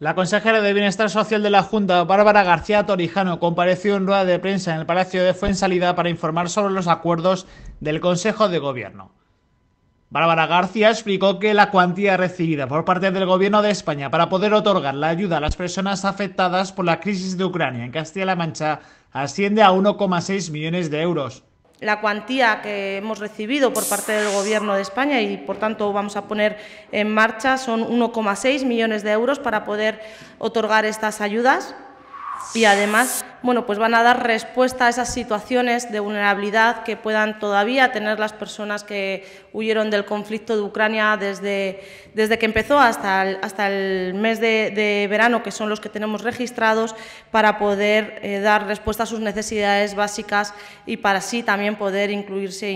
La consejera de Bienestar Social de la Junta, Bárbara García Torijano, compareció en rueda de prensa en el Palacio de Fuensalida para informar sobre los acuerdos del Consejo de Gobierno. Bárbara García explicó que la cuantía recibida por parte del Gobierno de España para poder otorgar la ayuda a las personas afectadas por la crisis de Ucrania en Castilla-La Mancha asciende a 1,6 millones de euros la cuantía que hemos recibido por parte del Gobierno de España y, por tanto, vamos a poner en marcha son 1,6 millones de euros para poder otorgar estas ayudas y además bueno, pues van a dar respuesta a esas situaciones de vulnerabilidad que puedan todavía tener las personas que huyeron del conflicto de Ucrania desde, desde que empezó hasta el, hasta el mes de, verano, que son los que tenemos registrados, para poder eh, dar respuesta a sus necesidades básicas y para así también poder incluirse e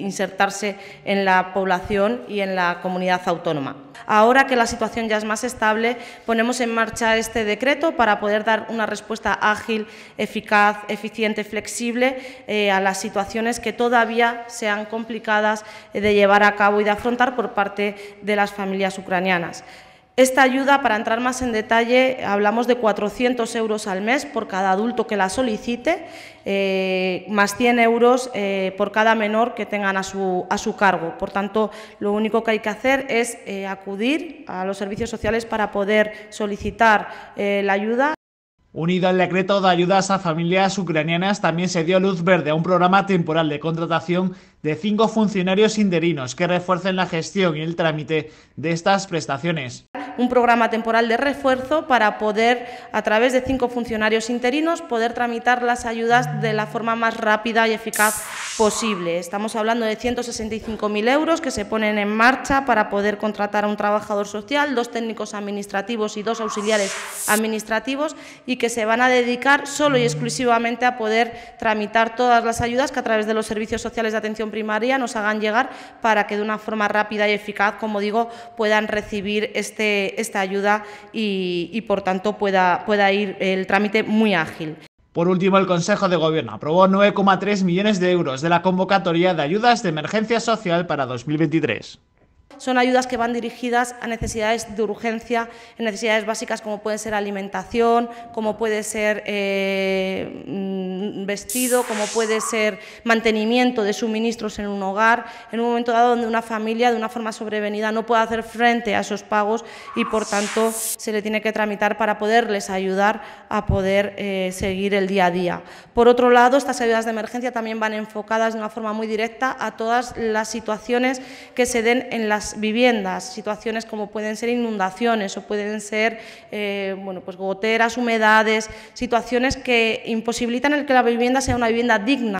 insertarse en la población y en la comunidad autónoma. Ahora que la situación ya es más estable, ponemos en marcha este decreto para poder dar una respuesta ágil, eficaz, eficiente, flexible eh, a las situaciones que todavía sean complicadas eh, de llevar a cabo y de afrontar por parte de las familias ucranianas. Esta ayuda, para entrar más en detalle, hablamos de 400 euros al mes por cada adulto que la solicite, eh, más 100 euros por cada menor que tengan a su, cargo. Por tanto, lo único que hay que hacer es acudir a los servicios sociales para poder solicitar la ayuda Unido al decreto de ayudas a familias ucranianas, también se dio luz verde a un programa temporal de contratación de cinco funcionarios interinos que refuercen la gestión y el trámite de estas prestaciones. Un programa temporal de refuerzo para poder, a través de cinco funcionarios interinos, poder tramitar las ayudas de la forma más rápida y eficaz posible. Estamos hablando de 165.000 euros que se ponen en marcha para poder contratar a un trabajador social, dos técnicos administrativos y dos auxiliares administrativos y que se van a dedicar solo y mm. exclusivamente a poder tramitar todas las ayudas que a través de los servicios sociales de atención primaria nos hagan llegar para que de una forma rápida y eficaz, como digo, puedan recibir este, esta ayuda y, y por tanto pueda, pueda ir el trámite muy ágil. Por último, el Consejo de Gobierno aprobó 9,3 millones de euros de la convocatoria de ayudas de emergencia social para 2023 son ayudas que van dirigidas a necesidades de urgencia, necesidades básicas como puede ser alimentación, como puede ser eh, mm, vestido, como puede ser mantenimiento de suministros en un hogar, en un momento dado donde una familia de una forma sobrevenida no puede hacer frente a esos pagos y por tanto se le tiene que tramitar para poderles ayudar a poder eh, seguir el día a día. Por otro lado, estas ayudas de emergencia también van enfocadas de una forma muy directa a todas las situaciones que se den en las viviendas, situaciones como pueden ser inundaciones o pueden ser eh, bueno, pues goteras, humedades, situaciones que imposibilitan el que la vivienda sea una vivienda digna.